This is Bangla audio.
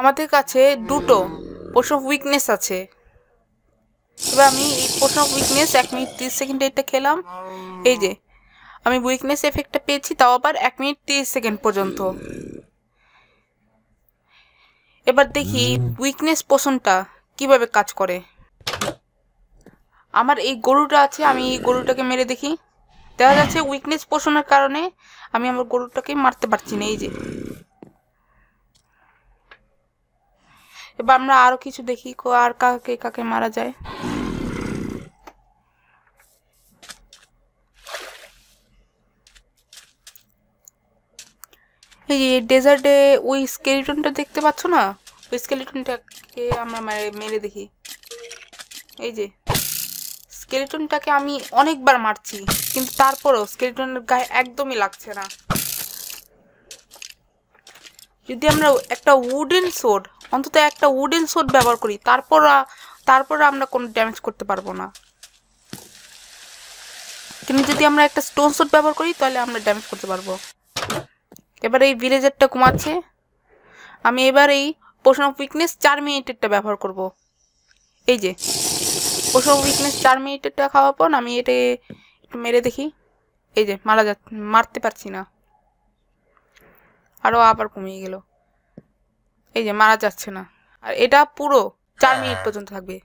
আমাদের কাছে দুটো পোর্শন অফ উইকনেস আছে এবার আমি এই পোর্শন অফ উইকনেস এক মিনিট তিরিশ সেকেন্ডে এটা খেলাম এই যে আমি উইকনেস এফেক্টটা পেয়েছি তাও আবার এক মিনিট তিরিশ সেকেন্ড পর্যন্ত এবার দেখি উইকনেস পোষণটা কিভাবে কাজ করে আমার এই গরুটা আছে আমি এই গরুটাকে মেরে দেখি দেখা যাচ্ছে উইকনেস পোষণের কারণে আমি আমার গরুটাকে মারতে পারছি না এই যে এবার আমরা আরও কিছু দেখি আর কাকে কাকে মারা যায় এই যে ডেজার্টে ওই স্কেলিটনটা দেখতে পাচ্ছ না ওই স্কেলিটনটাকে আমরা মেরে দেখি এই যে স্কেলিটনটাকে আমি অনেকবার মারছি কিন্তু তারপরও স্কেলিটনের গায়ে একদমই লাগছে না যদি আমরা একটা উডেন সোড অন্তত একটা উডেন সোট ব্যবহার করি তারপর তারপর আমরা কোনো ড্যামেজ করতে পারবো না কিন্তু যদি আমরা একটা স্টোন সোট ব্যবহার করি তাহলে আমরা ড্যামেজ করতে পারবো এবার এই ভিলেজারটা কমাচ্ছে আমি এবার এই পোষণ অফ উইকনেস চার মিনিটেরটা ব্যবহার করব এই যে পোষণ অফ উইকনেস চার মিনিটেরটা খাওয়ার পর আমি এটা একটু মেরে দেখি এই যে মারা যা মারতে পারছি না আরও আবার কমিয়ে গেল এই যে মারা যাচ্ছে না আর এটা পুরো চার মিনিট পর্যন্ত থাকবে